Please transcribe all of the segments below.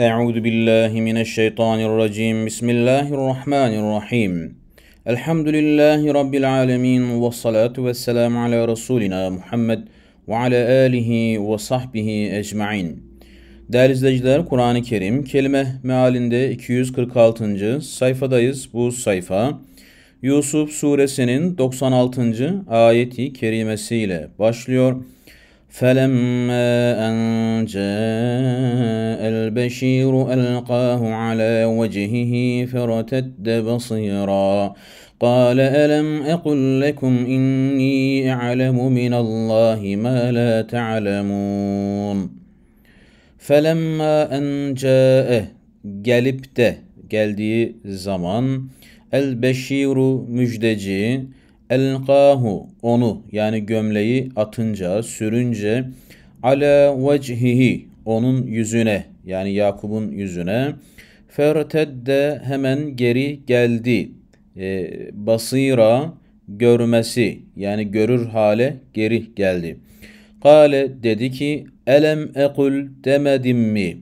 أعوذ بالله من الشيطان الرجيم بسم الله الرحمن الرحيم الحمد لله رب العالمين والصلاة والسلام على رسولنا Muhammed ve ala alihi ve sahbihi ecmain. Değerli izleyiciler, Kur'an-ı Kerim kelime mealinde 246. sayfadayız. Bu sayfa Yusuf suresinin 96. ayeti kerimesiyle başlıyor. فلما أن جاء البشير ألقاه على وجهه فرتد بصيرا قال ألم أقل لكم إني أعلم من الله ما لا تعلمون فلما أن جاءه قلبته قال دي زمان البشير beşiru elqahu onu yani gömleği atınca, sürünce ala vecihihi onun yüzüne yani Yakub'un yüzüne fertedde hemen geri geldi. E, basira görmesi yani görür hale geri geldi. Kale dedi ki elem ekul demedim mi?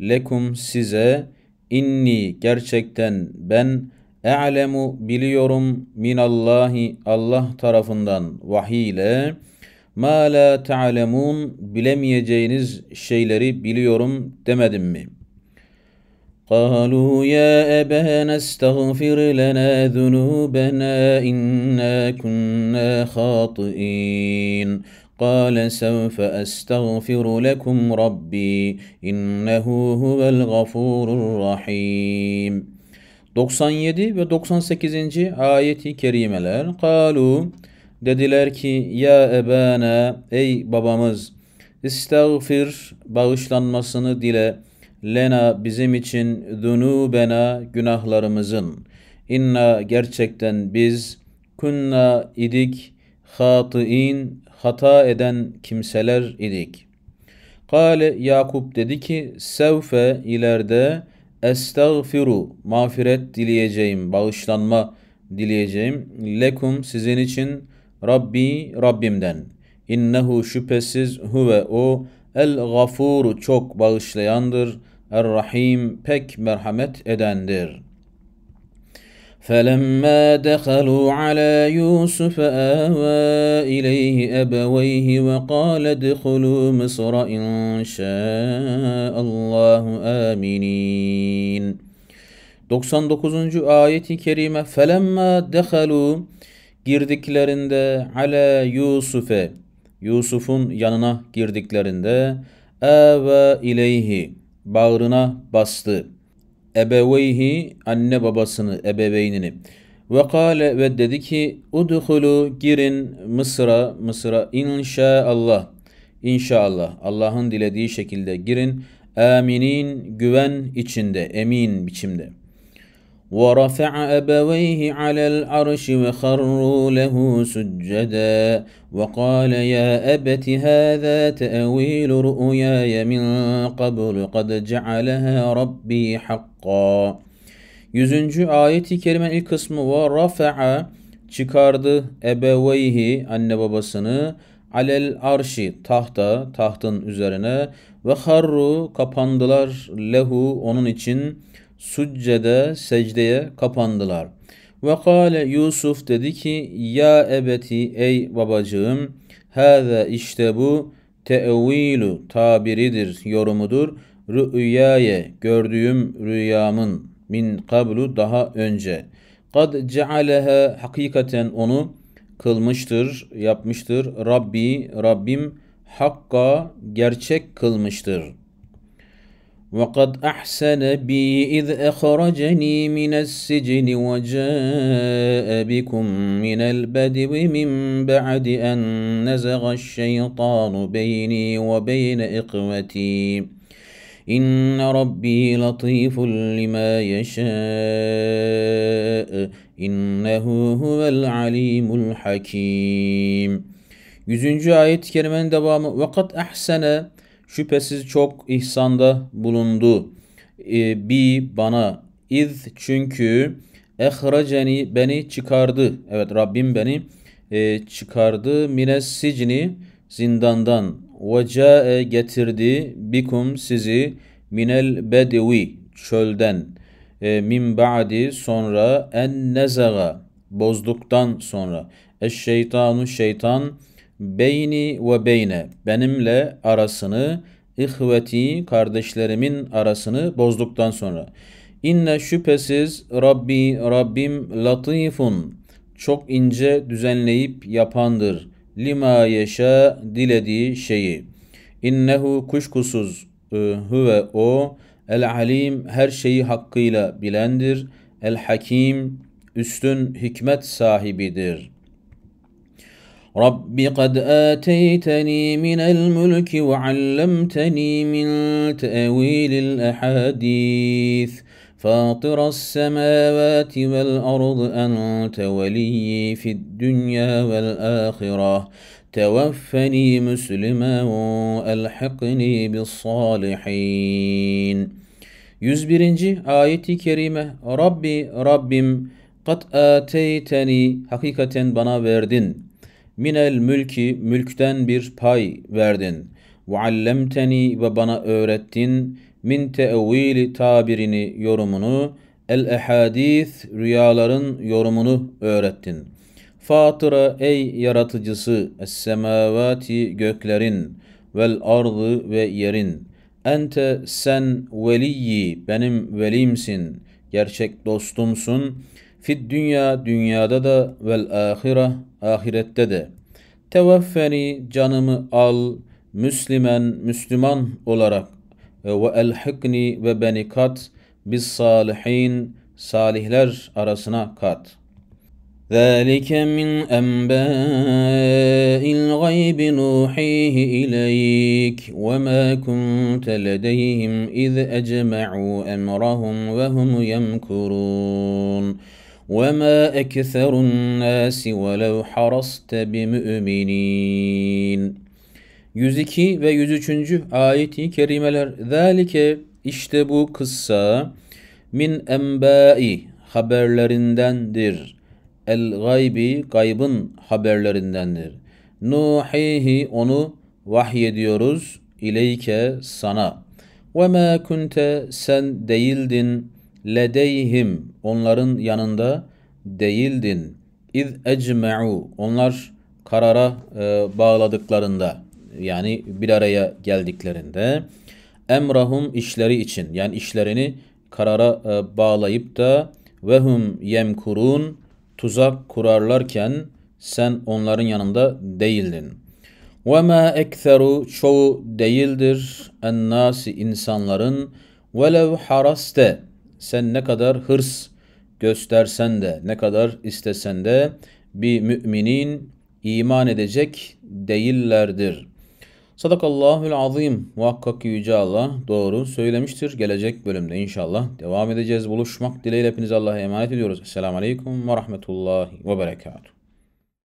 Lekum size inni gerçekten ben E'lemu biliyorum minallahi Allah tarafından vahiy ile ma la ta'lemun bilemeyeceğiniz şeyleri biliyorum demedim mi? قالوا يا أبانا استغفر لنا ذنوبنا إنا كنا خاطئين قال سوف أستغفر لكم ربي إنه هو الغفور الرحيم 97 ve 98. ayeti kerimeler. Kalu dediler ki ya ebana ey babamız istağfir bağışlanmasını dile lena bizim için zunubena günahlarımızın inna gerçekten biz kunna idik hatiin hata eden kimseler idik. Kale Yakup dedi ki sevfe ileride Estağfiru mağfiret dileyeceğim, bağışlanma dileyeceğim. Lekum sizin için Rabbi Rabbimden. İnnehu şüphesiz huve o el gafuru çok bağışlayandır. Er Rahim pek merhamet edendir.'' فلما دخلوا على يوسف آوى إليه أبويه وقال ادخلوا مصر إن شاء الله آمنين 99. ayeti kerime felemma dehalu girdiklerinde ale Yusuf'e Yusuf'un yanına girdiklerinde eve ileyhi bağrına bastı ebeveyhi anne babasını, ebeveynini. Ve kâle ve dedi ki udhulu girin Mısır'a, Mısır'a inşaallah. İnşallah Allah'ın dilediği şekilde girin. Aminin güven içinde, emin biçimde.'' ورفع أبويه على العرش وخروا له سجدا وقال يا أبت هذا تأويل رؤياي من قبل قد جعلها ربي حقا 100. ayeti kerime ilk kısmı var. Rafa'a çıkardı ebeveyhi anne babasını alel arşi tahta tahtın üzerine ve harru kapandılar lehu onun için succede secdeye kapandılar. Ve kâle Yusuf dedi ki ya ebeti ey babacığım hâze işte bu te'vilu tabiridir yorumudur. Rü'yâye gördüğüm rüyamın min kablu daha önce. Kad cealeha hakikaten onu kılmıştır, yapmıştır. Rabbi, Rabbim hakka gerçek kılmıştır.'' وقد احسن بي اذ اخرجني من السجن وجاء بكم من البدو من بعد ان نزغ الشيطان بيني وبين اخوتي ان ربي لطيف لما يشاء انه هو العليم الحكيم 100. ayet-i kerimenin devamı. Vakat ahsene şüphesiz çok ihsanda bulundu. E, bi bana iz çünkü ehreceni beni çıkardı. Evet Rabbim beni e, çıkardı. Mines sicni zindandan. Ve ca'e getirdi bikum sizi minel bedevi çölden. E, min ba'di sonra en nezaga bozduktan sonra. Eş şeytanu şeytan beyni ve beyne benimle arasını ihveti kardeşlerimin arasını bozduktan sonra inne şüphesiz Rabbi Rabbim latifun çok ince düzenleyip yapandır lima yeşa dilediği şeyi innehu kuşkusuz e, hu ve o el alim her şeyi hakkıyla bilendir el hakim üstün hikmet sahibidir.'' رب قد آتيتني من الملك وعلمتني من تأويل الأحاديث فاطر السماوات والأرض أنت ولي في الدنيا والآخرة توفني مسلما وألحقني بالصالحين 101. آيتي كريمة ربي ربم قد آتيتني حقيقة بنا verdin minel mülki mülkten bir pay verdin. Ve allemteni ve bana öğrettin min tevili tabirini yorumunu el ehadis rüyaların yorumunu öğrettin. Fatıra ey yaratıcısı es semavati göklerin vel ardı ve yerin. Ente sen veliyyi benim velimsin. Gerçek dostumsun. Fid dünya dünyada da vel ahire ahirette de. Teveffeni canımı al Müslümen Müslüman olarak ve elhikni ve beni kat biz salihin salihler arasına kat. ذَلِكَ مِنْ أَنْبَاءِ الْغَيْبِ نُوحِيهِ إِلَيْكَ وَمَا كُنْتَ لَدَيْهِمْ إِذْ أَجْمَعُوا أَمْرَهُمْ وَهُمْ يَمْكُرُونَ وَمَا أكثر النَّاسِ وَلَوْ حَرَصْتَ بمؤمنين 102 ve 103. ayeti kerimeler Zalike işte bu kıssa min enbai haberlerindendir. El gaybi gaybın haberlerindendir. Nuhihi onu vahyediyoruz ileyke sana. Ve ma kunte sen değildin ledeyhim onların yanında değildin. İz ecme'u onlar karara e, bağladıklarında yani bir araya geldiklerinde emrahum işleri için yani işlerini karara e, bağlayıp da vehum yemkurun tuzak kurarlarken sen onların yanında değildin. Ve ma ekseru çoğu değildir en nasi insanların velev haraste sen ne kadar hırs göstersen de ne kadar istesen de bir müminin iman edecek değillerdir. Sadakallahül azim. Muhakkak ki Yüce Allah doğru söylemiştir. Gelecek bölümde inşallah devam edeceğiz. Buluşmak dileğiyle hepinize Allah'a emanet ediyoruz. Esselamu Aleyküm ve Rahmetullahi ve Berekatuhu.